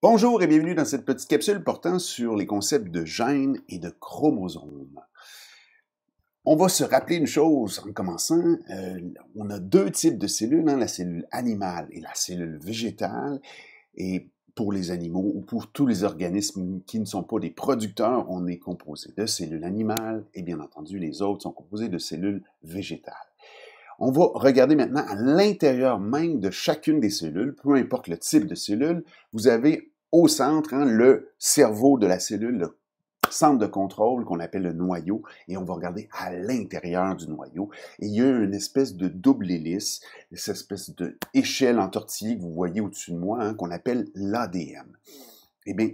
Bonjour et bienvenue dans cette petite capsule portant sur les concepts de gènes et de chromosomes. On va se rappeler une chose en commençant, euh, on a deux types de cellules, hein, la cellule animale et la cellule végétale. Et pour les animaux ou pour tous les organismes qui ne sont pas des producteurs, on est composé de cellules animales et bien entendu les autres sont composés de cellules végétales. On va regarder maintenant à l'intérieur même de chacune des cellules, peu importe le type de cellule, vous avez au centre hein, le cerveau de la cellule, le centre de contrôle qu'on appelle le noyau, et on va regarder à l'intérieur du noyau. Et il y a une espèce de double hélice, cette espèce d'échelle entortillée que vous voyez au-dessus de moi, hein, qu'on appelle l'ADN. Eh bien,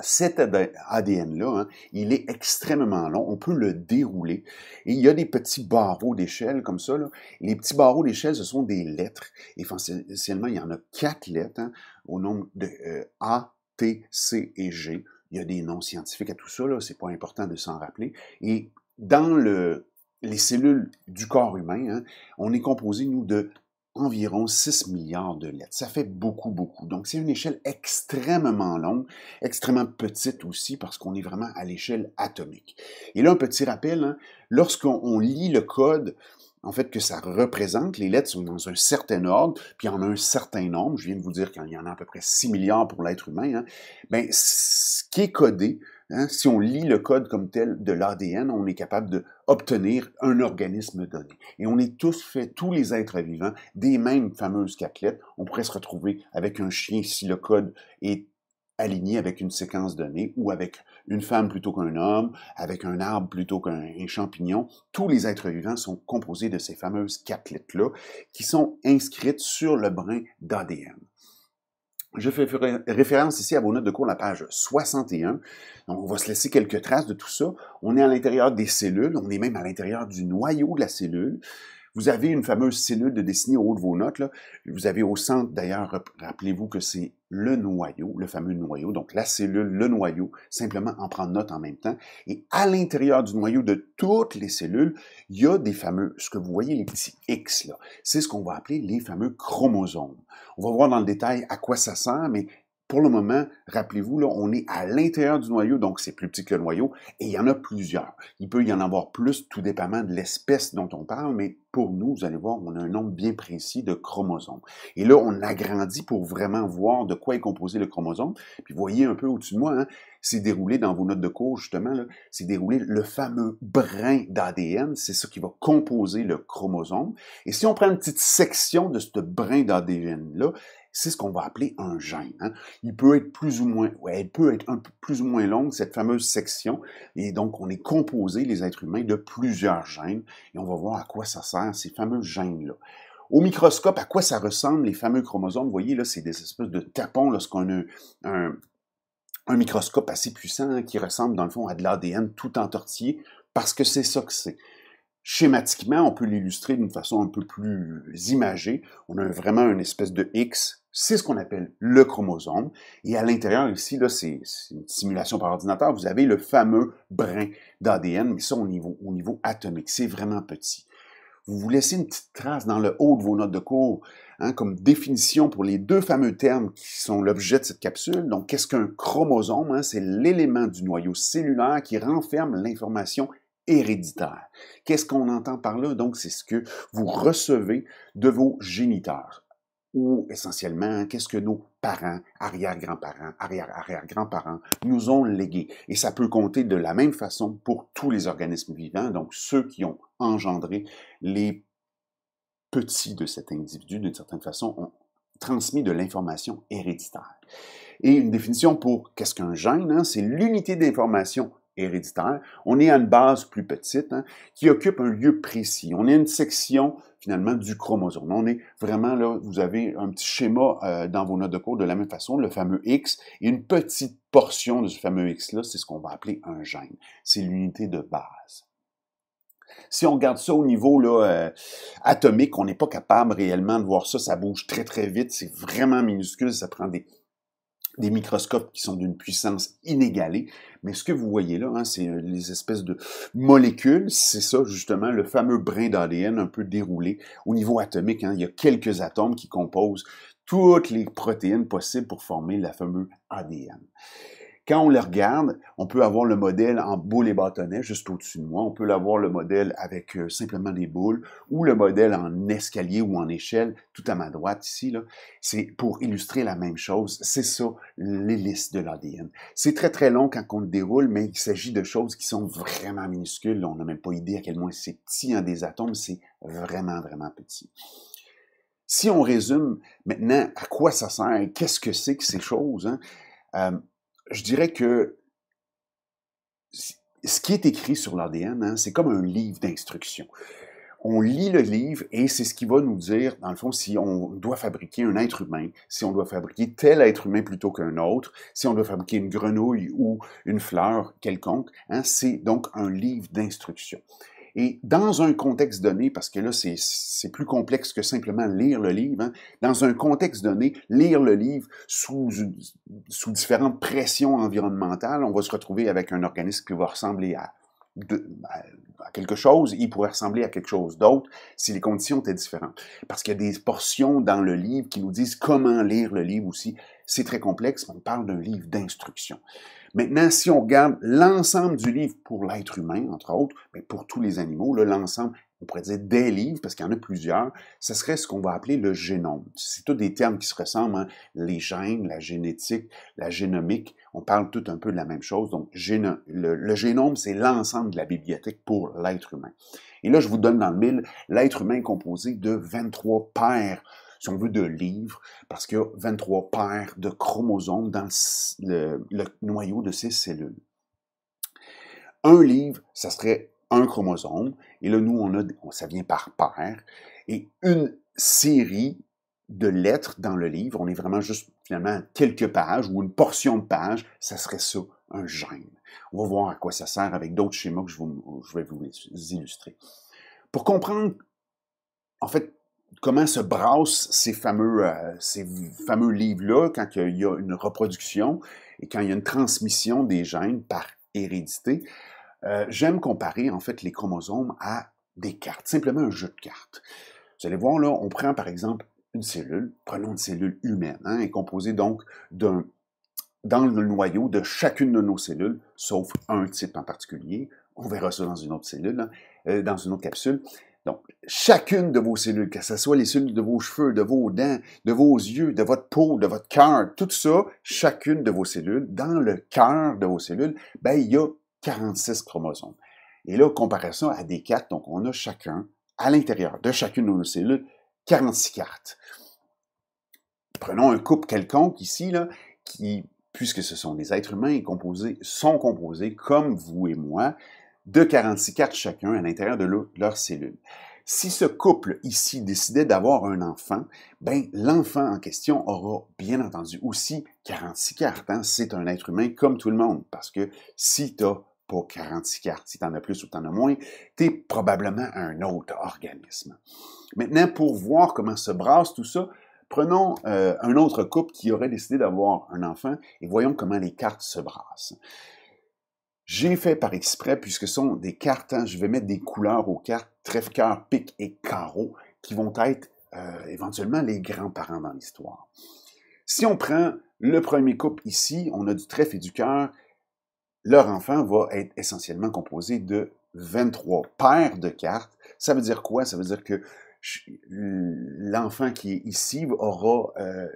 cet ADN-là, hein, il est extrêmement long. On peut le dérouler. Et il y a des petits barreaux d'échelle comme ça. Là. Les petits barreaux d'échelle, ce sont des lettres. et Essentiellement, il y en a quatre lettres hein, au nombre de euh, A, T, C et G. Il y a des noms scientifiques à tout ça. Ce n'est pas important de s'en rappeler. Et dans le, les cellules du corps humain, hein, on est composé, nous, de environ 6 milliards de lettres. Ça fait beaucoup, beaucoup. Donc, c'est une échelle extrêmement longue, extrêmement petite aussi, parce qu'on est vraiment à l'échelle atomique. Et là, un petit rappel, hein, lorsqu'on lit le code, en fait, que ça représente, les lettres sont dans un certain ordre, puis en a un certain nombre, je viens de vous dire qu'il y en a à peu près 6 milliards pour l'être humain, hein, bien, ce qui est codé, hein, si on lit le code comme tel de l'ADN, on est capable de obtenir un organisme donné. Et on est tous faits, tous les êtres vivants, des mêmes fameuses caquelettes. On pourrait se retrouver avec un chien si le code est aligné avec une séquence donnée ou avec une femme plutôt qu'un homme, avec un arbre plutôt qu'un champignon. Tous les êtres vivants sont composés de ces fameuses caquelettes-là qui sont inscrites sur le brin d'ADN. Je fais référence ici à vos notes de cours, la page 61. Donc, on va se laisser quelques traces de tout ça. On est à l'intérieur des cellules, on est même à l'intérieur du noyau de la cellule. Vous avez une fameuse cellule de destinée au haut de vos notes. Vous avez au centre, d'ailleurs, rappelez-vous que c'est le noyau, le fameux noyau, donc la cellule, le noyau, simplement en prendre note en même temps. Et à l'intérieur du noyau de toutes les cellules, il y a des fameux, ce que vous voyez, les petits X, là. C'est ce qu'on va appeler les fameux chromosomes. On va voir dans le détail à quoi ça sert, mais pour le moment, rappelez-vous, on est à l'intérieur du noyau, donc c'est plus petit que le noyau, et il y en a plusieurs. Il peut y en avoir plus, tout dépendamment de l'espèce dont on parle, mais pour nous, vous allez voir, on a un nombre bien précis de chromosomes. Et là, on agrandit pour vraiment voir de quoi est composé le chromosome. Puis voyez un peu au-dessus de moi, hein, c'est déroulé dans vos notes de cours, justement, c'est déroulé le fameux brin d'ADN, c'est ça qui va composer le chromosome. Et si on prend une petite section de ce brin d'ADN-là, c'est ce qu'on va appeler un gène. Hein. Il peut être plus ou moins, ouais, peut être un peu plus ou moins longue, cette fameuse section, et donc on est composé, les êtres humains, de plusieurs gènes, et on va voir à quoi ça sert, ces fameux gènes-là. Au microscope, à quoi ça ressemble, les fameux chromosomes, vous voyez là, c'est des espèces de tapons lorsqu'on a un, microscope assez puissant hein, qui ressemble dans le fond à de l'ADN tout entortillé, parce que c'est ça que c'est. Schématiquement, on peut l'illustrer d'une façon un peu plus imagée. On a vraiment une espèce de X c'est ce qu'on appelle le chromosome. Et à l'intérieur, ici, c'est une simulation par ordinateur, vous avez le fameux brin d'ADN, mais ça au niveau, atomique, c'est vraiment petit. Vous vous laissez une petite trace dans le haut de vos notes de cours, hein, comme définition pour les deux fameux termes qui sont l'objet de cette capsule. Donc, qu'est-ce qu'un chromosome? Hein? C'est l'élément du noyau cellulaire qui renferme l'information héréditaire. Qu'est-ce qu'on entend par là? Donc, c'est ce que vous recevez de vos géniteurs ou essentiellement qu'est-ce que nos parents, arrière-grands-parents, arrière-arrière-grands-parents nous ont légué. Et ça peut compter de la même façon pour tous les organismes vivants, donc ceux qui ont engendré les petits de cet individu, d'une certaine façon, ont transmis de l'information héréditaire. Et une définition pour qu'est-ce qu'un gène, hein, c'est l'unité d'information héréditaire. On est à une base plus petite hein, qui occupe un lieu précis. On est une section finalement du chromosome. On est vraiment là, vous avez un petit schéma euh, dans vos notes de cours de la même façon, le fameux X, et une petite portion de ce fameux X-là, c'est ce qu'on va appeler un gène. C'est l'unité de base. Si on regarde ça au niveau là, euh, atomique, on n'est pas capable réellement de voir ça, ça bouge très très vite, c'est vraiment minuscule, ça prend des des microscopes qui sont d'une puissance inégalée. Mais ce que vous voyez là, hein, c'est euh, les espèces de molécules. C'est ça, justement, le fameux brin d'ADN un peu déroulé au niveau atomique. Hein. il y a quelques atomes qui composent toutes les protéines possibles pour former la fameuse ADN. Quand on le regarde, on peut avoir le modèle en boules et bâtonnets juste au-dessus de moi. On peut l'avoir le modèle avec euh, simplement des boules ou le modèle en escalier ou en échelle, tout à ma droite ici. C'est pour illustrer la même chose. C'est ça, l'hélice de l'ADN. C'est très très long quand on le déroule, mais il s'agit de choses qui sont vraiment minuscules. On n'a même pas idée à quel point c'est petit en des atomes. C'est vraiment vraiment petit. Si on résume maintenant à quoi ça sert, qu'est-ce que c'est que ces choses, hein? Euh, je dirais que ce qui est écrit sur l'ADN, hein, c'est comme un livre d'instructions. On lit le livre et c'est ce qui va nous dire, dans le fond, si on doit fabriquer un être humain, si on doit fabriquer tel être humain plutôt qu'un autre, si on doit fabriquer une grenouille ou une fleur quelconque. Hein, c'est donc un livre d'instructions. Et dans un contexte donné, parce que là, c'est plus complexe que simplement lire le livre, hein, dans un contexte donné, lire le livre sous, sous différentes pressions environnementales, on va se retrouver avec un organisme qui va ressembler à, quelque chose, il pourrait ressembler à quelque chose d'autre si les conditions étaient différentes. Parce qu'il y a des portions dans le livre qui nous disent comment lire le livre aussi. C'est très complexe, on parle d'un livre d'instruction. Maintenant, si on regarde l'ensemble du livre pour l'être humain, entre autres, mais pour tous les animaux, l'ensemble, on pourrait dire des livres, parce qu'il y en a plusieurs, ce serait ce qu'on va appeler le génome. C'est tous des termes qui se ressemblent, hein. les gènes, la génétique, la génomique, on parle tout un peu de la même chose. Donc, le, le génome, c'est l'ensemble de la bibliothèque pour l'être humain. Et là, je vous donne dans le mille, l'être humain est composé de 23 paires si on veut, de livres, parce qu'il y a 23 paires de chromosomes dans le, noyau de ces cellules. Un livre, ça serait un chromosome, et là, nous, on a, ça vient par paire, et une série de lettres dans le livre, on est vraiment juste finalement quelques pages ou une portion de page, ça serait ça, un gène. On va voir à quoi ça sert avec d'autres schémas que je vais vous illustrer. Pour comprendre, en fait, comment se brassent ces fameux, euh, ces fameux livres-là quand il y a une reproduction et quand il y a une transmission des gènes par hérédité. Euh, j'aime comparer en fait les chromosomes à des cartes, simplement un jeu de cartes. Vous allez voir on prend par exemple une cellule, prenons une cellule humaine, hein, composée donc d'un dans le noyau de chacune de nos cellules, sauf un type en particulier. On verra ça dans une autre cellule, hein, euh, dans une autre capsule. Donc, chacune de vos cellules, que ce soit les cellules de vos cheveux, de vos dents, de vos yeux, de votre peau, de votre cœur, tout ça, chacune de vos cellules, dans le cœur de vos cellules, ben, il y a 46 chromosomes. Et là, comparaison à des cartes, donc on a chacun, à l'intérieur de chacune de nos cellules, 46 cartes. Prenons un couple quelconque ici, là, qui, puisque ce sont des êtres humains, composés, sont composés comme vous et moi, de 46 cartes chacun à l'intérieur de leur cellule. Si ce couple ici décidait d'avoir un enfant, ben l'enfant en question aura bien entendu aussi 46 cartes. Hein. C'est un être humain comme tout le monde, parce que si tu n'as pas 46 cartes, si tu en as plus ou tu en as moins, tu es probablement un autre organisme. Maintenant, pour voir comment se brasse tout ça, prenons euh, un autre couple qui aurait décidé d'avoir un enfant et voyons comment les cartes se brassent. J'ai fait par exprès, puisque ce sont des cartes, hein, je vais mettre des couleurs aux cartes, trèfle, cœur, pique et carreau, qui vont être euh, éventuellement les grands-parents dans l'histoire. Si on prend le premier couple ici, on a du trèfle et du cœur, leur enfant va être essentiellement composé de 23 paires de cartes. Ça veut dire quoi? Ça veut dire que l'enfant qui est ici aura euh,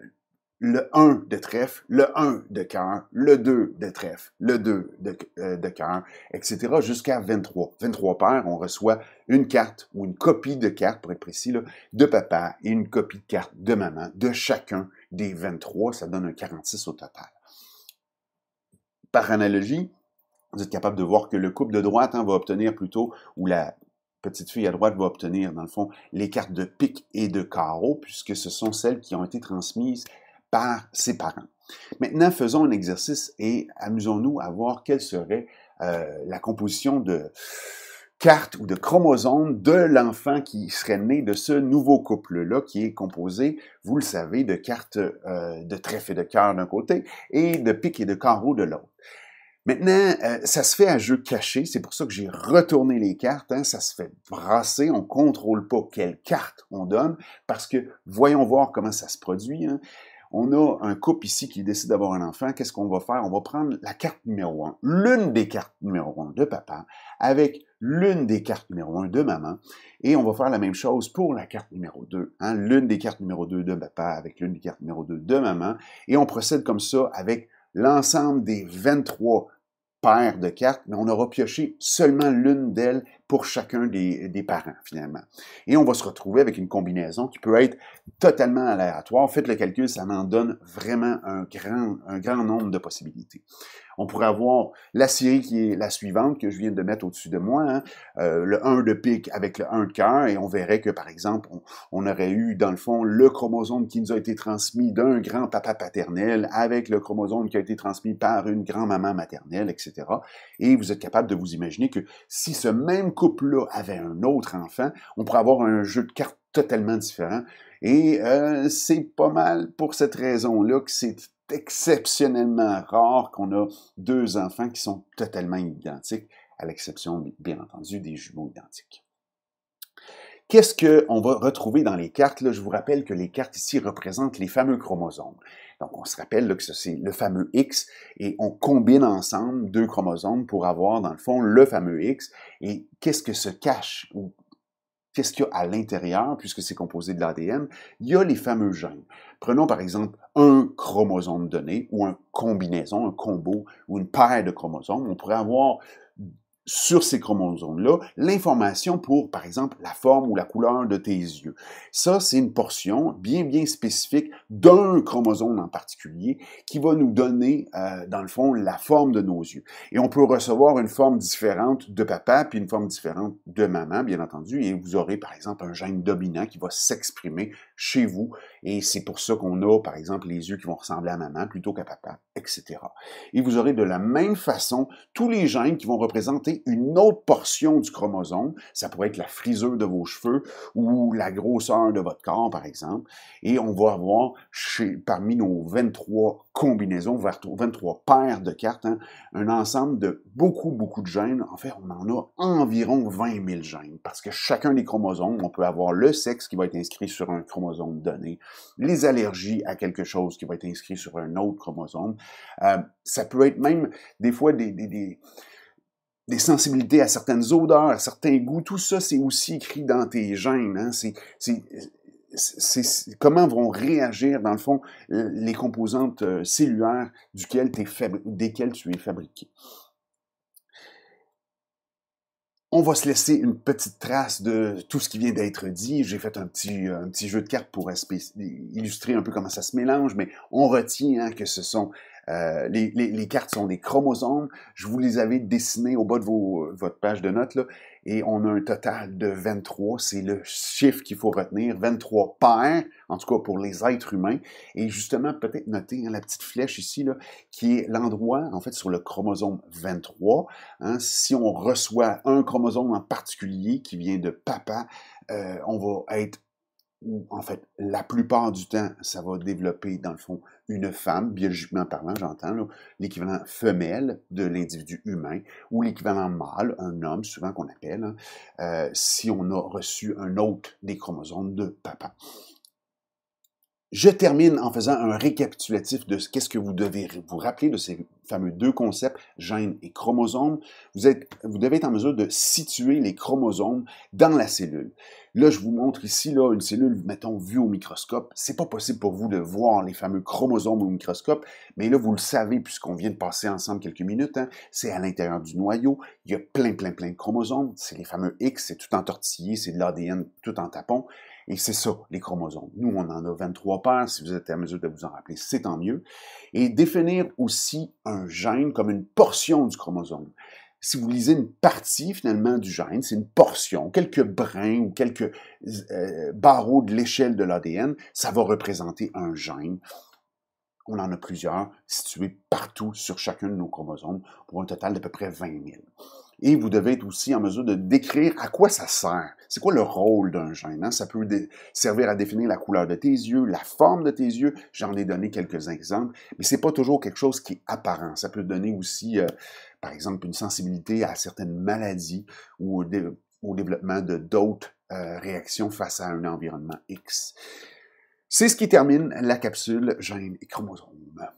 le 1 de trèfle, le 1 de cœur, le 2 de trèfle, le 2 euh, de, cœur, etc. jusqu'à 23. 23 paires, on reçoit une carte ou une copie de carte, pour être précis, de papa et une copie de carte de maman de chacun des 23. Ça donne un 46 au total. Par analogie, vous êtes capable de voir que le couple de droite hein, va obtenir plutôt, ou la petite fille à droite va obtenir, dans le fond, les cartes de pique et de carreau, puisque ce sont celles qui ont été transmises par ses parents. Maintenant, faisons un exercice et amusons-nous à voir quelle serait euh, la composition de cartes ou de chromosomes de l'enfant qui serait né de ce nouveau couple-là, qui est composé, vous le savez, de cartes euh, de trèfle et de cœur d'un côté et de pique et de carreau de l'autre. Maintenant, euh, ça se fait à jeu caché, c'est pour ça que j'ai retourné les cartes, hein, ça se fait brasser, on contrôle pas quelle carte on donne, parce que voyons voir comment ça se produit. Hein on a un couple ici qui décide d'avoir un enfant, qu'est-ce qu'on va faire? On va prendre la carte numéro 1, l'une des cartes numéro 1 de papa, avec l'une des cartes numéro 1 de maman, et on va faire la même chose pour la carte numéro 2, hein, l'une des cartes numéro 2 de papa avec l'une des cartes numéro 2 de maman, et on procède comme ça avec l'ensemble des 23 paires de cartes, mais on aura pioché seulement l'une d'elles pour chacun des, parents, finalement. Et on va se retrouver avec une combinaison qui peut être totalement aléatoire. Faites le calcul, ça m'en donne vraiment un grand, un grand nombre de possibilités. On pourrait avoir la série qui est la suivante que je viens de mettre au-dessus de moi, hein. euh, le 1 de pique avec le 1 de cœur, et on verrait que, par exemple, on, aurait eu, dans le fond, le chromosome qui nous a été transmis d'un grand-papa paternel avec le chromosome qui a été transmis par une grand-maman maternelle, etc. Et vous êtes capable de vous imaginer que si ce même couple-là avait un autre enfant, on pourrait avoir un jeu de cartes totalement différent. Et euh, c'est pas mal pour cette raison-là que c'est exceptionnellement rare qu'on a deux enfants qui sont totalement identiques, à l'exception, bien entendu, des jumeaux identiques. Qu'est-ce qu'on va retrouver dans les cartes? je vous rappelle que les cartes ici représentent les fameux chromosomes on se rappelle que c'est le fameux X et on combine ensemble deux chromosomes pour avoir, dans le fond, le fameux X. Et qu'est-ce que se cache ou qu'est-ce qu'il y a à l'intérieur, puisque c'est composé de l'ADN, il y a les fameux gènes. Prenons par exemple un chromosome donné ou une combinaison, un combo ou une paire de chromosomes. On pourrait avoir sur ces chromosomes-là l'information pour, par exemple, la forme ou la couleur de tes yeux. Ça, c'est une portion bien, bien spécifique d'un chromosome en particulier qui va nous donner, euh, dans le fond, la forme de nos yeux. Et on peut recevoir une forme différente de papa, puis une forme différente de maman, bien entendu, et vous aurez, par exemple, un gène dominant qui va s'exprimer chez vous et c'est pour ça qu'on a, par exemple, les yeux qui vont ressembler à maman plutôt qu'à papa, etc. Et vous aurez de la même façon tous les gènes qui vont représenter une autre portion du chromosome. Ça pourrait être la friseur de vos cheveux ou la grosseur de votre corps, par exemple. Et on va avoir, parmi nos 23 combinaisons, 23 paires de cartes, hein, un ensemble de beaucoup, beaucoup de gènes. En fait, on en a environ 20 000 gènes parce que chacun des chromosomes, on peut avoir le sexe qui va être inscrit sur un chromosome donné, les allergies à quelque chose qui va être inscrit sur un autre chromosome. Euh, ça peut être même des fois des, sensibilités à certaines odeurs, à certains goûts, tout ça, c'est aussi écrit dans tes gènes. Hein. C'est, comment vont réagir, dans le fond, les composantes euh, cellulaires duquel desquelles tu es fabriqué. On va se laisser une petite trace de tout ce qui vient d'être dit. J'ai fait un petit, un petit jeu de cartes pour illustrer un peu comment ça se mélange, mais on retient hein, que ce sont euh, les, cartes sont des chromosomes. Je vous les avais dessinées au bas de vos, votre page de notes. Là et on a un total de 23. C'est le chiffre qu'il faut retenir, 23 paires, en tout cas pour les êtres humains. Et justement, peut-être noter hein, la petite flèche ici, là, qui est l'endroit, en fait, sur le chromosome 23. Hein. si on reçoit un chromosome en particulier qui vient de papa, euh, on va être ou en fait, la plupart du temps, ça va développer, dans le fond, une femme, biologiquement parlant, j'entends, l'équivalent femelle de l'individu humain, ou l'équivalent mâle, un homme, souvent qu'on appelle, hein, euh, si on a reçu un autre des chromosomes de papa. Je termine en faisant un récapitulatif de qu'est-ce que vous devez vous rappeler de ces fameux deux concepts, gènes et chromosomes. Vous, êtes, vous devez être en mesure de situer les chromosomes dans la cellule. Là, je vous montre ici là, une cellule, mettons, vue au microscope. C'est pas possible pour vous de voir les fameux chromosomes au microscope, mais là, vous le savez puisqu'on vient de passer ensemble quelques minutes. Hein, c'est à l'intérieur du noyau. Il y a plein, plein, plein de chromosomes. C'est les fameux X, c'est tout entortillé, c'est de l'ADN tout en tapon. Et c'est ça, les chromosomes. Nous, on en a 23 paires. Si vous êtes à mesure de vous en rappeler, c'est tant mieux. Et définir aussi un gène comme une portion du chromosome. Si vous lisez une partie, finalement, du gène, c'est une portion, quelques brins ou quelques euh, barreaux de l'échelle de l'ADN, ça va représenter un gène. On en a plusieurs situés partout sur chacun de nos chromosomes pour un total d'à peu près 20 000 et vous devez être aussi en mesure de décrire à quoi ça sert. C'est quoi le rôle d'un gène? Ça peut servir à définir la couleur de tes yeux, la forme de tes yeux. J'en ai donné quelques exemples, mais ce n'est pas toujours quelque chose qui est apparent. Ça peut donner aussi, euh, par exemple, une sensibilité à certaines maladies ou au, développement de d'autres euh, réactions face à un environnement X. C'est ce qui termine la capsule gène et chromosomes.